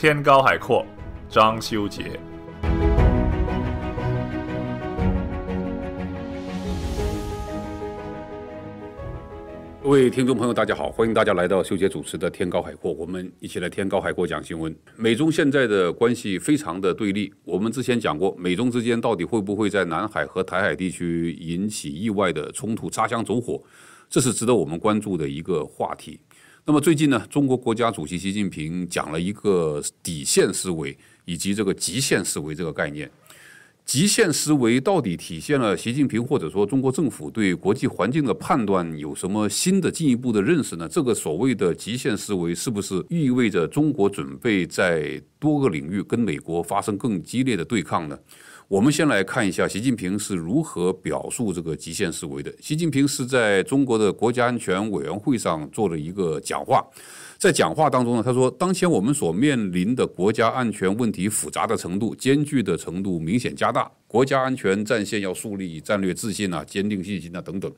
天高海阔，张修杰。各位听众朋友，大家好，欢迎大家来到秀杰主持的《天高海阔》，我们一起来《天高海阔》讲新闻。美中现在的关系非常的对立，我们之前讲过，美中之间到底会不会在南海和台海地区引起意外的冲突、擦枪走火，这是值得我们关注的一个话题。那么最近呢，中国国家主席习近平讲了一个底线思维以及这个极限思维这个概念。极限思维到底体现了习近平或者说中国政府对国际环境的判断有什么新的进一步的认识呢？这个所谓的极限思维是不是意味着中国准备在多个领域跟美国发生更激烈的对抗呢？我们先来看一下习近平是如何表述这个极限思维的。习近平是在中国的国家安全委员会上做了一个讲话，在讲话当中呢，他说，当前我们所面临的国家安全问题复杂的程度、艰巨的程度明显加大，国家安全战线要树立战略自信啊、坚定信心啊等等。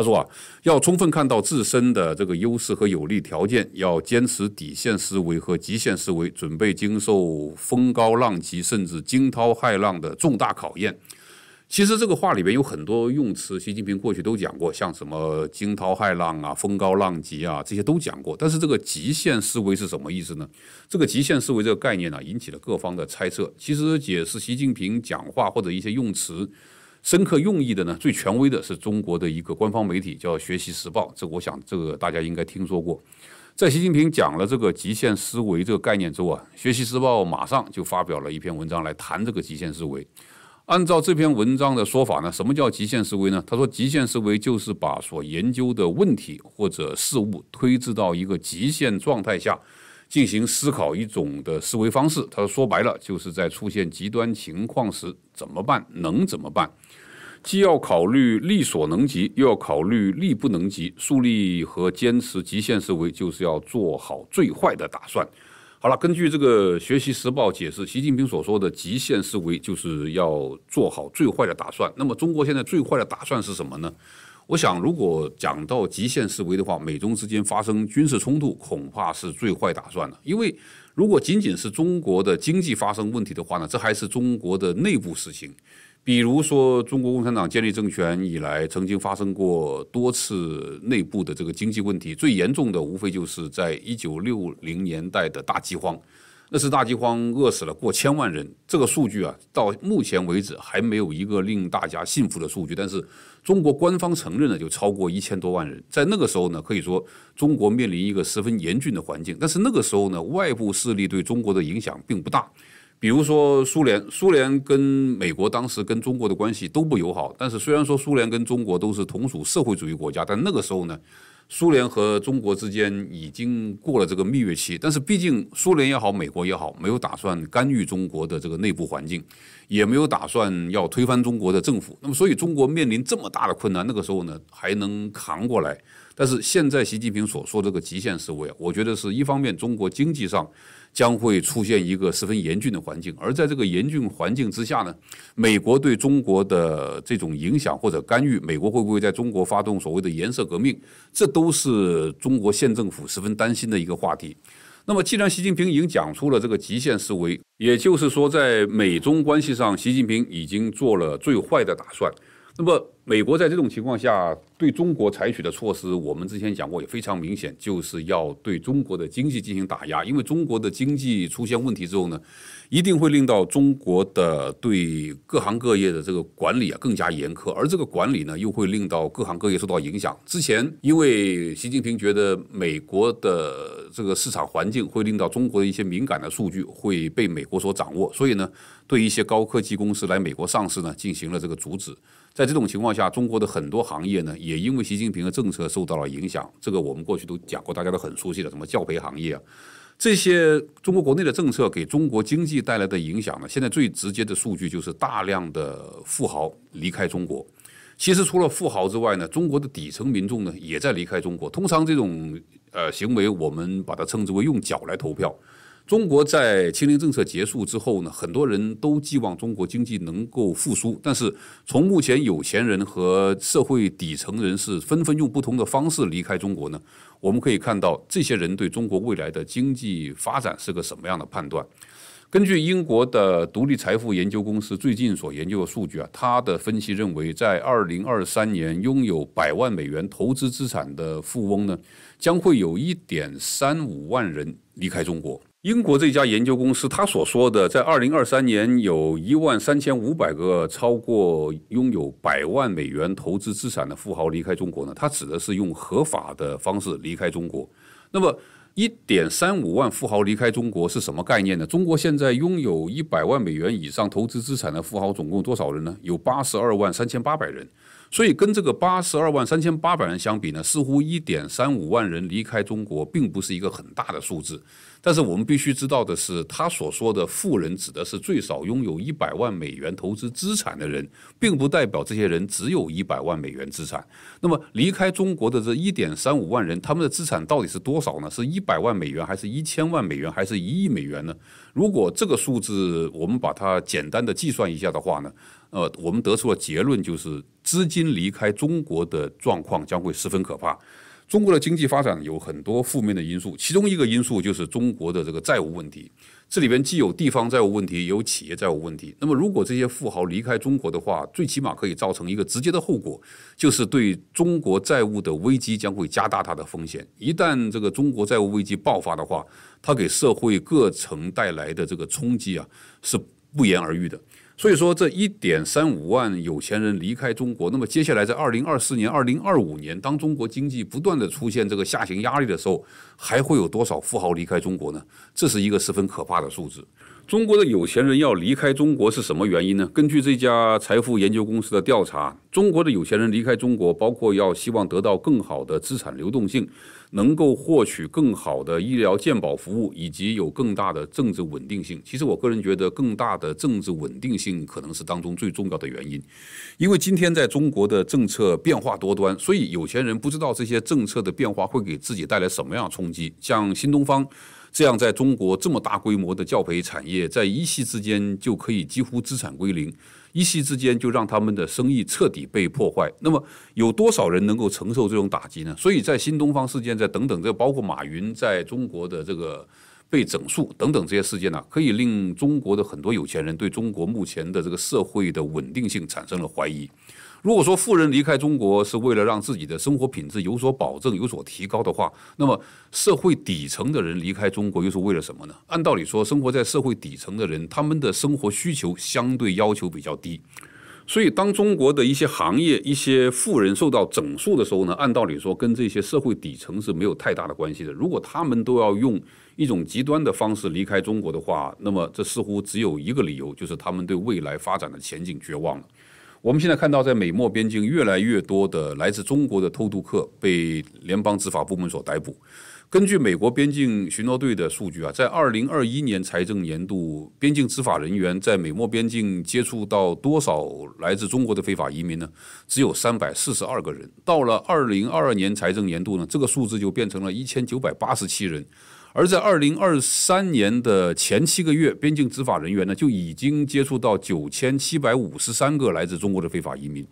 他说啊，要充分看到自身的这个优势和有利条件，要坚持底线思维和极限思维，准备经受风高浪急甚至惊涛骇浪的重大考验。其实这个话里边有很多用词，习近平过去都讲过，像什么惊涛骇浪啊、风高浪急啊，这些都讲过。但是这个极限思维是什么意思呢？这个极限思维这个概念呢，引起了各方的猜测。其实解释习近平讲话或者一些用词。深刻用意的呢，最权威的是中国的一个官方媒体叫《学习时报》，这我想这个大家应该听说过。在习近平讲了这个极限思维这个概念之后啊，《学习时报》马上就发表了一篇文章来谈这个极限思维。按照这篇文章的说法呢，什么叫极限思维呢？他说，极限思维就是把所研究的问题或者事物推至到一个极限状态下。进行思考一种的思维方式，他说说白了就是在出现极端情况时怎么办，能怎么办？既要考虑力所能及，又要考虑力不能及。树立和坚持极限思维，就是要做好最坏的打算。好了，根据这个《学习时报》解释，习近平所说的极限思维就是要做好最坏的打算。那么，中国现在最坏的打算是什么呢？我想，如果讲到极限思维的话，美中之间发生军事冲突恐怕是最坏打算了。因为，如果仅仅是中国的经济发生问题的话呢，这还是中国的内部事情。比如说，中国共产党建立政权以来，曾经发生过多次内部的这个经济问题，最严重的无非就是在一九六零年代的大饥荒。那次大饥荒饿死了过千万人，这个数据啊，到目前为止还没有一个令大家信服的数据。但是，中国官方承认呢，就超过一千多万人。在那个时候呢，可以说中国面临一个十分严峻的环境。但是那个时候呢，外部势力对中国的影响并不大。比如说苏联，苏联跟美国当时跟中国的关系都不友好。但是虽然说苏联跟中国都是同属社会主义国家，但那个时候呢。苏联和中国之间已经过了这个蜜月期，但是毕竟苏联也好，美国也好，没有打算干预中国的这个内部环境，也没有打算要推翻中国的政府。那么，所以中国面临这么大的困难，那个时候呢还能扛过来。但是现在习近平所说这个极限思维我觉得是一方面中国经济上。将会出现一个十分严峻的环境，而在这个严峻环境之下呢，美国对中国的这种影响或者干预，美国会不会在中国发动所谓的颜色革命，这都是中国县政府十分担心的一个话题。那么，既然习近平已经讲出了这个极限思维，也就是说，在美中关系上，习近平已经做了最坏的打算。那么，美国在这种情况下对中国采取的措施，我们之前讲过，也非常明显，就是要对中国的经济进行打压。因为中国的经济出现问题之后呢？一定会令到中国的对各行各业的这个管理啊更加严苛，而这个管理呢又会令到各行各业受到影响。之前因为习近平觉得美国的这个市场环境会令到中国的一些敏感的数据会被美国所掌握，所以呢，对一些高科技公司来美国上市呢进行了这个阻止。在这种情况下，中国的很多行业呢也因为习近平的政策受到了影响。这个我们过去都讲过，大家都很熟悉的什么教培行业啊。这些中国国内的政策给中国经济带来的影响呢？现在最直接的数据就是大量的富豪离开中国。其实除了富豪之外呢，中国的底层民众呢也在离开中国。通常这种呃行为，我们把它称之为用脚来投票。中国在清零政策结束之后呢，很多人都寄望中国经济能够复苏。但是，从目前有钱人和社会底层人士纷纷用不同的方式离开中国呢，我们可以看到这些人对中国未来的经济发展是个什么样的判断。根据英国的独立财富研究公司最近所研究的数据啊，他的分析认为，在二零二三年拥有百万美元投资资产的富翁呢，将会有一点三五万人离开中国。英国这家研究公司，他所说的在二零二三年有一万三千五百个超过拥有百万美元投资资产的富豪离开中国呢？他指的是用合法的方式离开中国。那么，一点三五万富豪离开中国是什么概念呢？中国现在拥有一百万美元以上投资资产的富豪总共多少人呢？有八十二万三千八百人。所以跟这个八十二万三千八百人相比呢，似乎一点三五万人离开中国并不是一个很大的数字。但是我们必须知道的是，他所说的富人指的是最少拥有一百万美元投资资产的人，并不代表这些人只有一百万美元资产。那么离开中国的这一点三五万人，他们的资产到底是多少呢？是一百万美元，还是一千万美元，还是一亿美元呢？如果这个数字我们把它简单的计算一下的话呢？呃，我们得出了结论，就是资金离开中国的状况将会十分可怕。中国的经济发展有很多负面的因素，其中一个因素就是中国的这个债务问题。这里边既有地方债务问题，也有企业债务问题。那么，如果这些富豪离开中国的话，最起码可以造成一个直接的后果，就是对中国债务的危机将会加大它的风险。一旦这个中国债务危机爆发的话，它给社会各层带来的这个冲击啊，是不言而喻的。所以说，这一点三五万有钱人离开中国，那么接下来在二零二四年、二零二五年，当中国经济不断的出现这个下行压力的时候，还会有多少富豪离开中国呢？这是一个十分可怕的数字。中国的有钱人要离开中国是什么原因呢？根据这家财富研究公司的调查，中国的有钱人离开中国，包括要希望得到更好的资产流动性，能够获取更好的医疗健保服务，以及有更大的政治稳定性。其实，我个人觉得，更大的政治稳定性可能是当中最重要的原因，因为今天在中国的政策变化多端，所以有钱人不知道这些政策的变化会给自己带来什么样的冲击。像新东方。这样，在中国这么大规模的教培产业，在一夕之间就可以几乎资产归零，一夕之间就让他们的生意彻底被破坏。那么，有多少人能够承受这种打击呢？所以在新东方事件，在等等这包括马云在中国的这个被整肃等等这些事件呢，可以令中国的很多有钱人对中国目前的这个社会的稳定性产生了怀疑。如果说富人离开中国是为了让自己的生活品质有所保证、有所提高的话，那么社会底层的人离开中国又是为了什么呢？按道理说，生活在社会底层的人，他们的生活需求相对要求比较低，所以当中国的一些行业、一些富人受到整肃的时候呢，按道理说跟这些社会底层是没有太大的关系的。如果他们都要用一种极端的方式离开中国的话，那么这似乎只有一个理由，就是他们对未来发展的前景绝望了。我们现在看到，在美墨边境，越来越多的来自中国的偷渡客被联邦执法部门所逮捕。根据美国边境巡逻队的数据啊，在二零二一年财政年度，边境执法人员在美墨边境接触到多少来自中国的非法移民呢？只有三百四十二个人。到了二零二二年财政年度呢，这个数字就变成了一千九百八十七人。而在二零二三年的前七个月，边境执法人员呢就已经接触到九千七百五十三个来自中国的非法移民。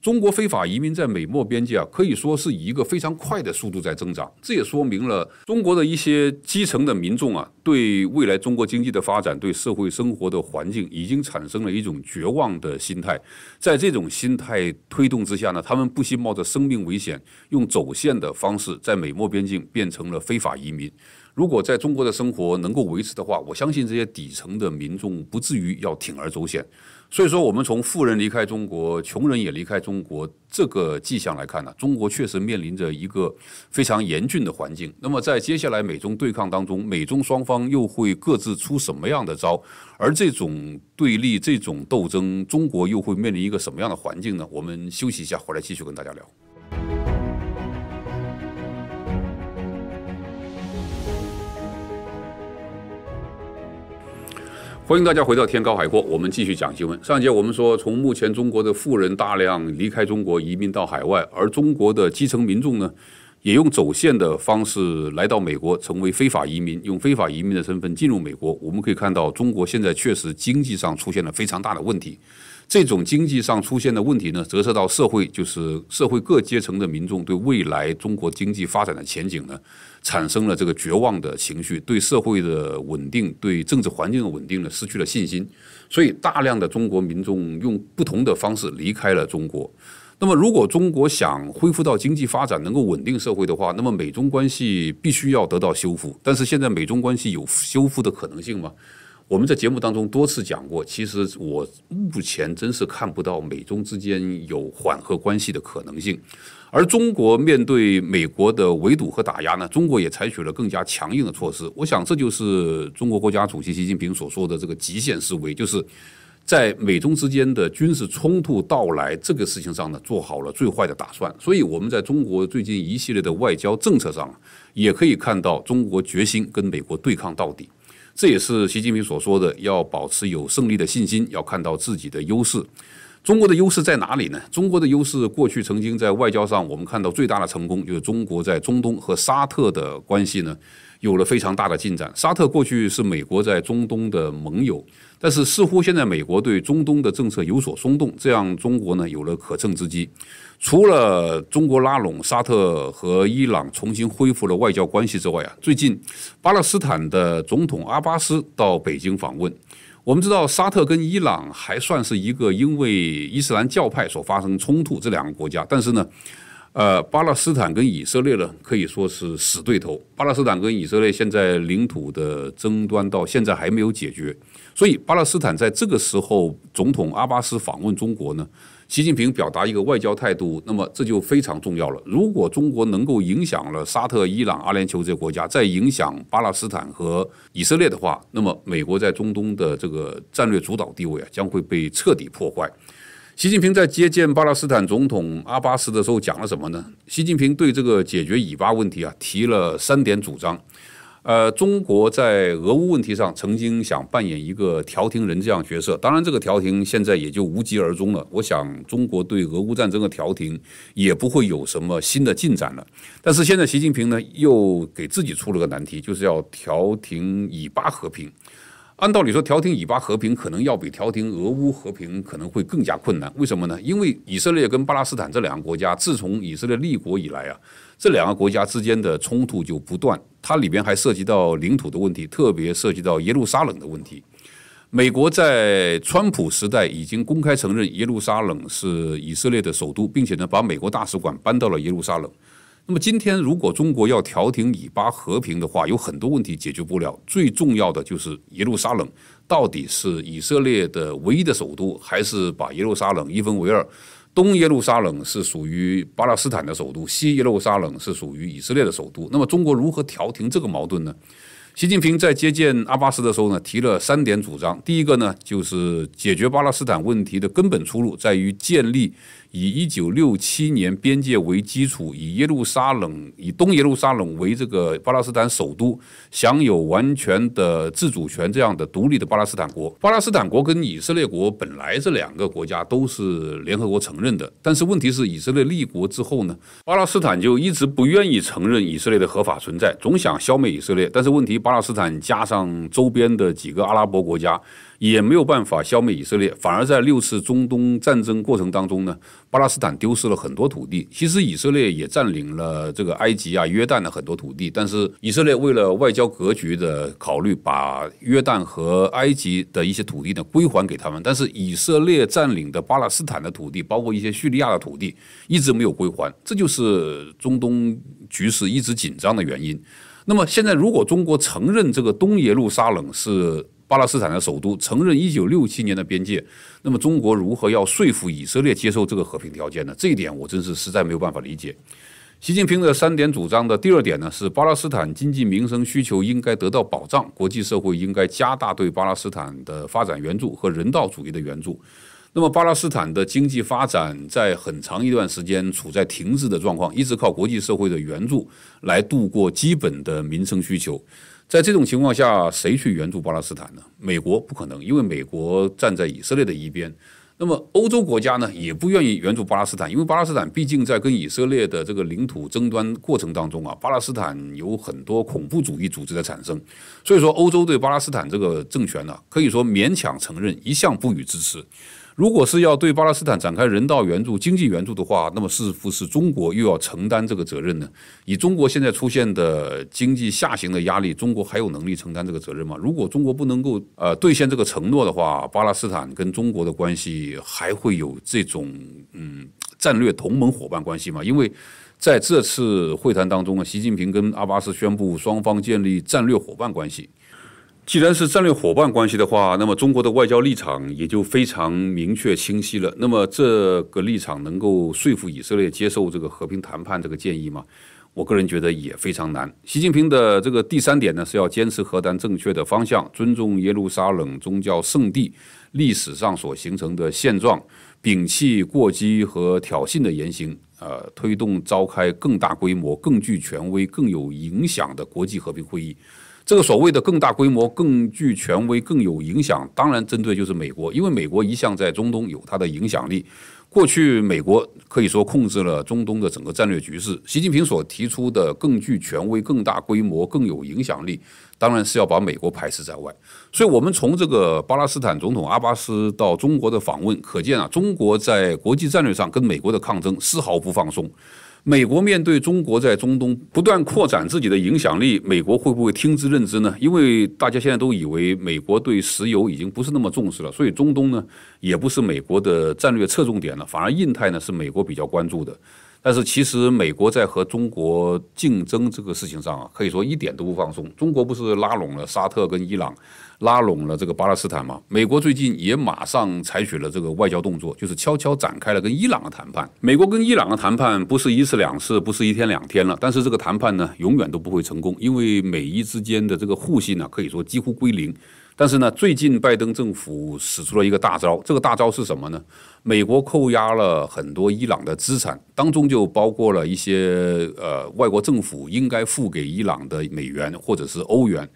中国非法移民在美墨边界啊，可以说是以一个非常快的速度在增长。这也说明了中国的一些基层的民众啊，对未来中国经济的发展、对社会生活的环境，已经产生了一种绝望的心态。在这种心态推动之下呢，他们不惜冒着生命危险，用走线的方式在美墨边境变成了非法移民。如果在中国的生活能够维持的话，我相信这些底层的民众不至于要铤而走险。所以说，我们从富人离开中国、穷人也离开中国这个迹象来看呢，中国确实面临着一个非常严峻的环境。那么，在接下来美中对抗当中，美中双方又会各自出什么样的招？而这种对立、这种斗争，中国又会面临一个什么样的环境呢？我们休息一下，回来继续跟大家聊。欢迎大家回到天高海阔，我们继续讲新闻。上一节我们说，从目前中国的富人大量离开中国，移民到海外，而中国的基层民众呢，也用走线的方式来到美国，成为非法移民，用非法移民的身份进入美国。我们可以看到，中国现在确实经济上出现了非常大的问题。这种经济上出现的问题呢，折射到社会，就是社会各阶层的民众对未来中国经济发展的前景呢，产生了这个绝望的情绪，对社会的稳定、对政治环境的稳定呢，失去了信心。所以，大量的中国民众用不同的方式离开了中国。那么，如果中国想恢复到经济发展能够稳定社会的话，那么美中关系必须要得到修复。但是，现在美中关系有修复的可能性吗？我们在节目当中多次讲过，其实我目前真是看不到美中之间有缓和关系的可能性。而中国面对美国的围堵和打压呢，中国也采取了更加强硬的措施。我想这就是中国国家主席习近平所说的这个极限思维，就是在美中之间的军事冲突到来这个事情上呢，做好了最坏的打算。所以，我们在中国最近一系列的外交政策上，也可以看到中国决心跟美国对抗到底。这也是习近平所说的，要保持有胜利的信心，要看到自己的优势。中国的优势在哪里呢？中国的优势过去曾经在外交上，我们看到最大的成功就是中国在中东和沙特的关系呢，有了非常大的进展。沙特过去是美国在中东的盟友。但是似乎现在美国对中东的政策有所松动，这样中国呢有了可乘之机。除了中国拉拢沙特和伊朗重新恢复了外交关系之外啊，最近巴勒斯坦的总统阿巴斯到北京访问。我们知道沙特跟伊朗还算是一个因为伊斯兰教派所发生冲突这两个国家，但是呢。呃，巴勒斯坦跟以色列呢，可以说是死对头。巴勒斯坦跟以色列现在领土的争端到现在还没有解决，所以巴勒斯坦在这个时候，总统阿巴斯访问中国呢，习近平表达一个外交态度，那么这就非常重要了。如果中国能够影响了沙特、伊朗、阿联酋这些国家，再影响巴勒斯坦和以色列的话，那么美国在中东的这个战略主导地位啊，将会被彻底破坏。习近平在接见巴勒斯坦总统阿巴斯的时候讲了什么呢？习近平对这个解决以巴问题啊提了三点主张。呃，中国在俄乌问题上曾经想扮演一个调停人这样角色，当然这个调停现在也就无疾而终了。我想，中国对俄乌战争的调停也不会有什么新的进展了。但是现在，习近平呢又给自己出了个难题，就是要调停以巴和平。按道理说，调停以巴和平可能要比调停俄乌和平可能会更加困难。为什么呢？因为以色列跟巴勒斯坦这两个国家，自从以色列立国以来啊，这两个国家之间的冲突就不断。它里边还涉及到领土的问题，特别涉及到耶路撒冷的问题。美国在川普时代已经公开承认耶路撒冷是以色列的首都，并且呢，把美国大使馆搬到了耶路撒冷。那么今天，如果中国要调停以巴和平的话，有很多问题解决不了。最重要的就是耶路撒冷，到底是以色列的唯一的首都，还是把耶路撒冷一分为二？东耶路撒冷是属于巴勒斯坦的首都，西耶路撒冷是属于以色列的首都。那么中国如何调停这个矛盾呢？习近平在接见阿巴斯的时候呢，提了三点主张。第一个呢，就是解决巴勒斯坦问题的根本出路在于建立。以一九六七年边界为基础，以耶路撒冷，以东耶路撒冷为这个巴勒斯坦首都，享有完全的自主权，这样的独立的巴勒斯坦国。巴勒斯坦国跟以色列国本来这两个国家都是联合国承认的，但是问题是以色列立国之后呢，巴勒斯坦就一直不愿意承认以色列的合法存在，总想消灭以色列。但是问题，巴勒斯坦加上周边的几个阿拉伯国家。也没有办法消灭以色列，反而在六次中东战争过程当中呢，巴勒斯坦丢失了很多土地。其实以色列也占领了这个埃及啊、约旦的很多土地，但是以色列为了外交格局的考虑，把约旦和埃及的一些土地呢归还给他们。但是以色列占领的巴勒斯坦的土地，包括一些叙利亚的土地，一直没有归还，这就是中东局势一直紧张的原因。那么现在，如果中国承认这个东耶路撒冷是，巴勒斯坦的首都承认一九六七年的边界，那么中国如何要说服以色列接受这个和平条件呢？这一点我真是实在没有办法理解。习近平的三点主张的第二点呢，是巴勒斯坦经济民生需求应该得到保障，国际社会应该加大对巴勒斯坦的发展援助和人道主义的援助。那么巴勒斯坦的经济发展在很长一段时间处在停滞的状况，一直靠国际社会的援助来度过基本的民生需求。在这种情况下，谁去援助巴勒斯坦呢？美国不可能，因为美国站在以色列的一边。那么，欧洲国家呢，也不愿意援助巴勒斯坦，因为巴勒斯坦毕竟在跟以色列的这个领土争端过程当中啊，巴勒斯坦有很多恐怖主义组织的产生。所以说，欧洲对巴勒斯坦这个政权呢，可以说勉强承认，一向不予支持。如果是要对巴勒斯坦展开人道援助、经济援助的话，那么是不是中国又要承担这个责任呢？以中国现在出现的经济下行的压力，中国还有能力承担这个责任吗？如果中国不能够呃兑现这个承诺的话，巴勒斯坦跟中国的关系还会有这种嗯战略同盟伙伴关系吗？因为在这次会谈当中啊，习近平跟阿巴斯宣布双方建立战略伙伴关系。既然是战略伙伴关系的话，那么中国的外交立场也就非常明确清晰了。那么这个立场能够说服以色列接受这个和平谈判这个建议吗？我个人觉得也非常难。习近平的这个第三点呢，是要坚持核谈正确的方向，尊重耶路撒冷宗教圣地历史上所形成的现状，摒弃过激和挑衅的言行，呃，推动召开更大规模、更具权威、更有影响的国际和平会议。这个所谓的更大规模、更具权威、更有影响，当然针对就是美国，因为美国一向在中东有它的影响力。过去美国可以说控制了中东的整个战略局势。习近平所提出的更具权威、更大规模、更有影响力，当然是要把美国排斥在外。所以，我们从这个巴勒斯坦总统阿巴斯到中国的访问，可见啊，中国在国际战略上跟美国的抗争丝毫不放松。美国面对中国在中东不断扩展自己的影响力，美国会不会听之任之呢？因为大家现在都以为美国对石油已经不是那么重视了，所以中东呢也不是美国的战略侧重点了，反而印太呢是美国比较关注的。但是其实美国在和中国竞争这个事情上啊，可以说一点都不放松。中国不是拉拢了沙特跟伊朗，拉拢了这个巴勒斯坦吗？美国最近也马上采取了这个外交动作，就是悄悄展开了跟伊朗的谈判。美国跟伊朗的谈判不是一次两次，不是一天两天了。但是这个谈判呢，永远都不会成功，因为美伊之间的这个互信呢，可以说几乎归零。但是呢，最近拜登政府使出了一个大招，这个大招是什么呢？美国扣押了很多伊朗的资产，当中就包括了一些呃外国政府应该付给伊朗的美元或者是欧元。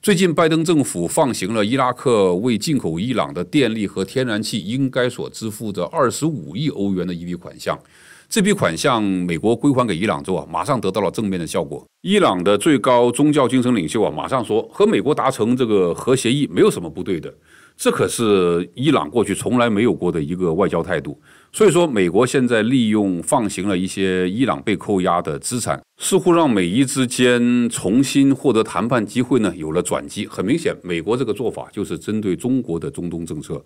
最近拜登政府放行了伊拉克为进口伊朗的电力和天然气应该所支付的二十五亿欧元的一笔款项。这笔款项美国归还给伊朗之后，啊，马上得到了正面的效果。伊朗的最高宗教精神领袖啊，马上说和美国达成这个核协议没有什么不对的，这可是伊朗过去从来没有过的一个外交态度。所以说，美国现在利用放行了一些伊朗被扣押的资产，似乎让美伊之间重新获得谈判机会呢，有了转机。很明显，美国这个做法就是针对中国的中东政策。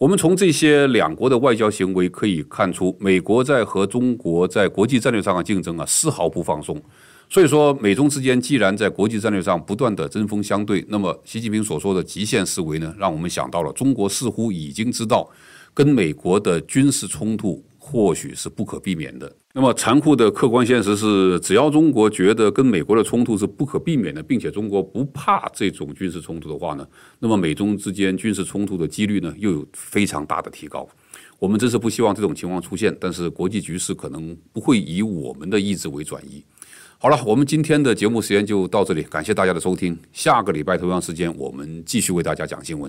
我们从这些两国的外交行为可以看出，美国在和中国在国际战略上的竞争啊，丝毫不放松。所以说，美中之间既然在国际战略上不断的针锋相对，那么习近平所说的极限思维呢，让我们想到了中国似乎已经知道跟美国的军事冲突。或许是不可避免的。那么残酷的客观现实是，只要中国觉得跟美国的冲突是不可避免的，并且中国不怕这种军事冲突的话呢，那么美中之间军事冲突的几率呢又有非常大的提高。我们真是不希望这种情况出现，但是国际局势可能不会以我们的意志为转移。好了，我们今天的节目时间就到这里，感谢大家的收听。下个礼拜同样时间，我们继续为大家讲新闻。